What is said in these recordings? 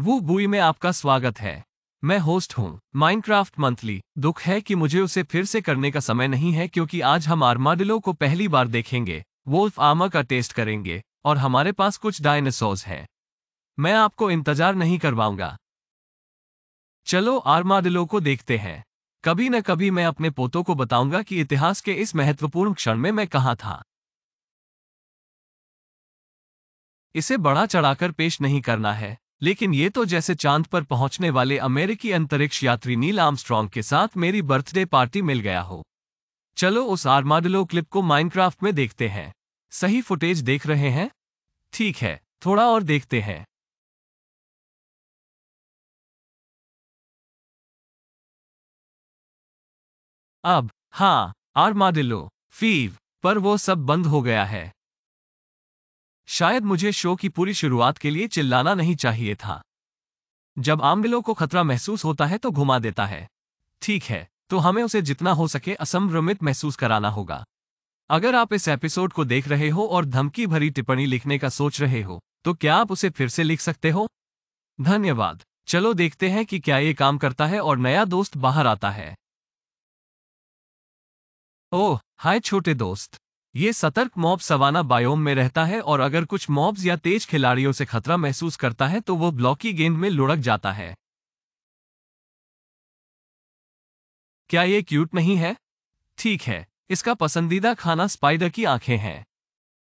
वो बुई में आपका स्वागत है मैं होस्ट हूँ माइनक्राफ्ट मंथली दुख है कि मुझे उसे फिर से करने का समय नहीं है क्योंकि आज हम आर्माडिलो को पहली बार देखेंगे वोल्फ आमा का टेस्ट करेंगे और हमारे पास कुछ डायनासोर्स हैं मैं आपको इंतजार नहीं करवाऊंगा चलो आर्माडिलो को देखते हैं कभी न कभी मैं अपने पोतों को बताऊंगा कि इतिहास के इस महत्वपूर्ण क्षण में मैं कहाँ था इसे बड़ा चढ़ाकर पेश नहीं करना है लेकिन ये तो जैसे चांद पर पहुंचने वाले अमेरिकी अंतरिक्ष यात्री नील आर्मस्ट्रांग के साथ मेरी बर्थडे पार्टी मिल गया हो चलो उस आर्माडलो क्लिप को माइनक्राफ्ट में देखते हैं सही फुटेज देख रहे हैं ठीक है थोड़ा और देखते हैं अब हाँ आर्माडिलो फीव पर वो सब बंद हो गया है शायद मुझे शो की पूरी शुरुआत के लिए चिल्लाना नहीं चाहिए था जब आमडिलो को खतरा महसूस होता है तो घुमा देता है ठीक है तो हमें उसे जितना हो सके असंभ्रमित महसूस कराना होगा अगर आप इस एपिसोड को देख रहे हो और धमकी भरी टिप्पणी लिखने का सोच रहे हो तो क्या आप उसे फिर से लिख सकते हो धन्यवाद चलो देखते हैं कि क्या ये काम करता है और नया दोस्त बाहर आता है ओह हाय छोटे दोस्त ये सतर्क मॉब सवाना बायोम में रहता है और अगर कुछ मॉब्स या तेज खिलाड़ियों से खतरा महसूस करता है तो वो ब्लॉकी गेंद में लुढ़क जाता है क्या ये क्यूट नहीं है ठीक है इसका पसंदीदा खाना स्पाइडर की आंखें हैं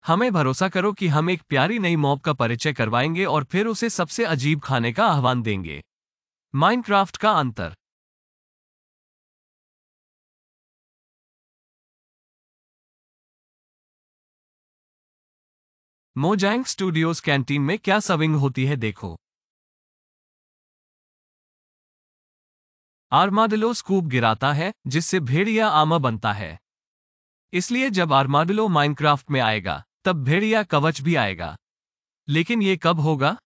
हमें भरोसा करो कि हम एक प्यारी नई मॉब का परिचय करवाएंगे और फिर उसे सबसे अजीब खाने का आह्वान देंगे माइनक्राफ्ट का अंतर मोजैंग स्टूडियोज कैंटीन में क्या सर्विंग होती है देखो आर्माडिलो स्कूप गिराता है जिससे भेड़िया आमा बनता है इसलिए जब आर्माडिलो माइनक्राफ्ट में आएगा तब भेड़िया कवच भी आएगा लेकिन ये कब होगा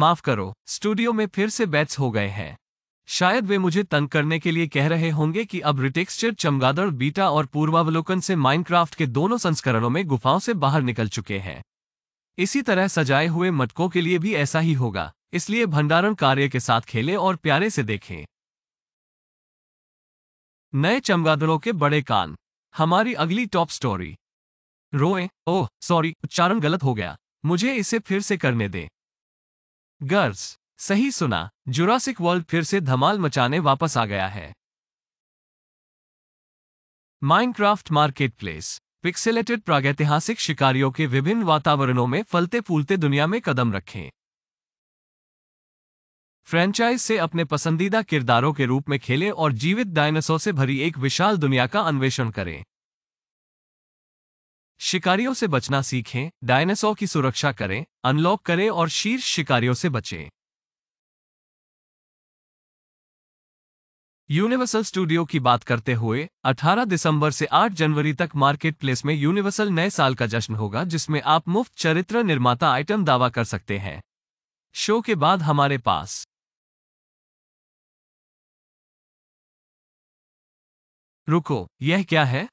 माफ करो स्टूडियो में फिर से बैट्स हो गए हैं शायद वे मुझे तंग करने के लिए कह रहे होंगे कि अब रिटेक्सचर चमगादड़ बीटा और पूर्वावलोकन से माइनक्राफ्ट के दोनों संस्करणों में गुफाओं से बाहर निकल चुके हैं इसी तरह सजाए हुए मटकों के लिए भी ऐसा ही होगा इसलिए भंडारण कार्य के साथ खेलें और प्यारे से देखें नए चमगादड़ों के बड़े कान हमारी अगली टॉप स्टोरी रोए ओह सॉरी उच्चारण गलत हो गया मुझे इसे फिर से करने दें गर्ल्स सही सुना जुरासिक वर्ल्ड फिर से धमाल मचाने वापस आ गया है माइनक्राफ्ट मार्केट प्लेस पिक्सेलेटेड प्रागैतिहासिक शिकारियों के विभिन्न वातावरणों में फलते फूलते दुनिया में कदम रखें फ्रेंचाइज से अपने पसंदीदा किरदारों के रूप में खेलें और जीवित डायनासोर से भरी एक विशाल दुनिया का अन्वेषण करें शिकारियों से बचना सीखें डायनासोर की सुरक्षा करें अनलॉक करें और शीर्ष शिकारियों से बचें यूनिवर्सल स्टूडियो की बात करते हुए 18 दिसंबर से 8 जनवरी तक मार्केट प्लेस में यूनिवर्सल नए साल का जश्न होगा जिसमें आप मुफ्त चरित्र निर्माता आइटम दावा कर सकते हैं शो के बाद हमारे पास रुको यह क्या है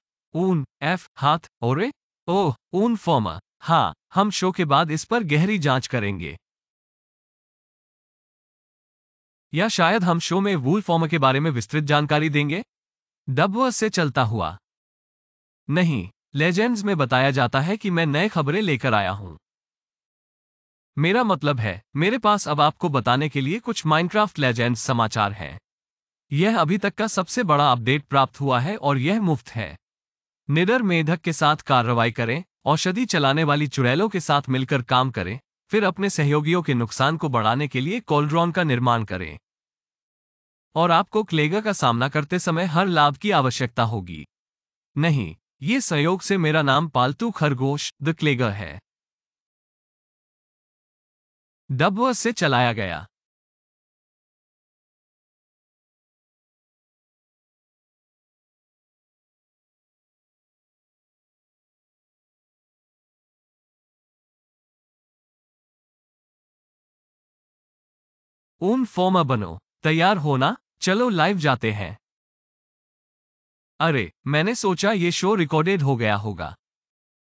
ऊन एफ हाथ और ए? ओह ऊन फॉर्मा हाँ हम शो के बाद इस पर गहरी जांच करेंगे या शायद हम शो में वूल फॉर्म के बारे में विस्तृत जानकारी देंगे डबवर्स से चलता हुआ नहीं लेजेंड्स में बताया जाता है कि मैं नए खबरें लेकर आया हूं मेरा मतलब है मेरे पास अब आपको बताने के लिए कुछ माइनक्राफ्ट लेजेंड्स समाचार हैं यह अभी तक का सबसे बड़ा अपडेट प्राप्त हुआ है और यह मुफ्त है निडर मेधक के साथ कार्रवाई करें औषधि चलाने वाली चुड़ैलों के साथ मिलकर काम करें फिर अपने सहयोगियों के नुकसान को बढ़ाने के लिए कोल्ड्रॉन का निर्माण करें और आपको क्लेगा का सामना करते समय हर लाभ की आवश्यकता होगी नहीं ये संयोग से मेरा नाम पालतू खरगोश द क्लेगा है डब से चलाया गया उन फॉर्मा बनो तैयार होना चलो लाइव जाते हैं अरे मैंने सोचा ये शो रिकॉर्डेड हो गया होगा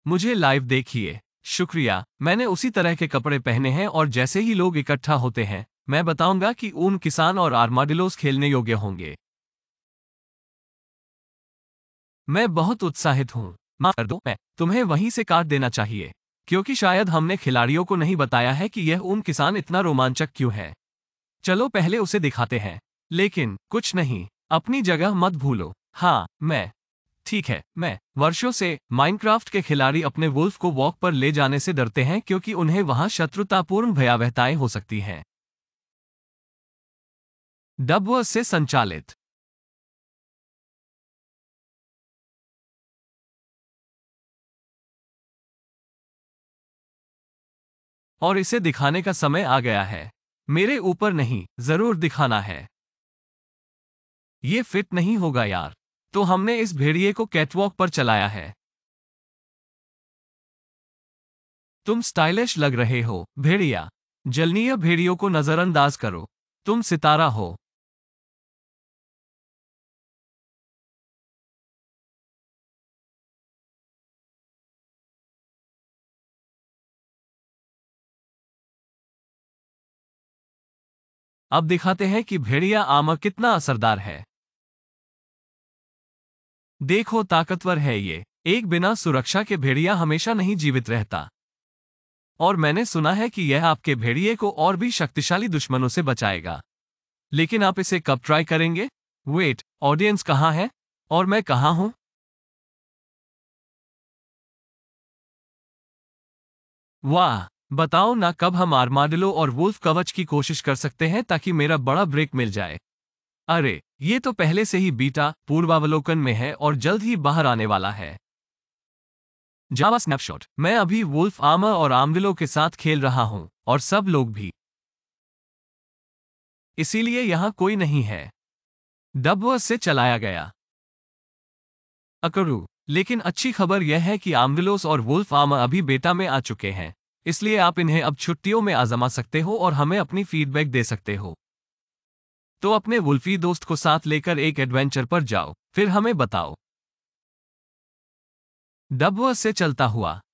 मुझे लाइव देखिए शुक्रिया मैंने उसी तरह के कपड़े पहने हैं और जैसे ही लोग इकट्ठा होते हैं मैं बताऊंगा कि ऊन किसान और आर्माडिलोस खेलने योग्य होंगे मैं बहुत उत्साहित हूँ माफ कर दो मैं तुम्हें वहीं से काट देना चाहिए क्योंकि शायद हमने खिलाड़ियों को नहीं बताया है कि यह ऊन किसान इतना रोमांचक क्यों है चलो पहले उसे दिखाते हैं लेकिन कुछ नहीं अपनी जगह मत भूलो हाँ मैं ठीक है मैं वर्षों से माइनक्राफ्ट के खिलाड़ी अपने वुल्फ को वॉक पर ले जाने से डरते हैं क्योंकि उन्हें वहां शत्रुतापूर्ण भयावहताएं हो सकती हैं डब से संचालित और इसे दिखाने का समय आ गया है मेरे ऊपर नहीं जरूर दिखाना है ये फिट नहीं होगा यार तो हमने इस भेड़िए को कैटवॉक पर चलाया है तुम स्टाइलिश लग रहे हो भेड़िया जलनीय भेड़ियों को नजरअंदाज करो तुम सितारा हो अब दिखाते हैं कि भेड़िया आम कितना असरदार है देखो ताकतवर है ये एक बिना सुरक्षा के भेड़िया हमेशा नहीं जीवित रहता और मैंने सुना है कि यह आपके भेड़िए को और भी शक्तिशाली दुश्मनों से बचाएगा लेकिन आप इसे कब ट्राई करेंगे वेट ऑडियंस कहाँ है और मैं कहाँ हूं वाह बताओ ना कब हम आर्माडिलो और वुल्फ कवच की कोशिश कर सकते हैं ताकि मेरा बड़ा ब्रेक मिल जाए अरे ये तो पहले से ही बीटा पूर्वावलोकन में है और जल्द ही बाहर आने वाला है जावा स्नैपशॉट मैं अभी वुल्फ आमर और आमविलो के साथ खेल रहा हूं और सब लोग भी इसीलिए यहां कोई नहीं है डब से चलाया गया अकरू लेकिन अच्छी खबर यह है कि आमविलोस और वुल्फ आमर अभी बेटा में आ चुके हैं इसलिए आप इन्हें अब छुट्टियों में आजमा सकते हो और हमें अपनी फीडबैक दे सकते हो तो अपने वुल्फी दोस्त को साथ लेकर एक एडवेंचर पर जाओ फिर हमें बताओ डब से चलता हुआ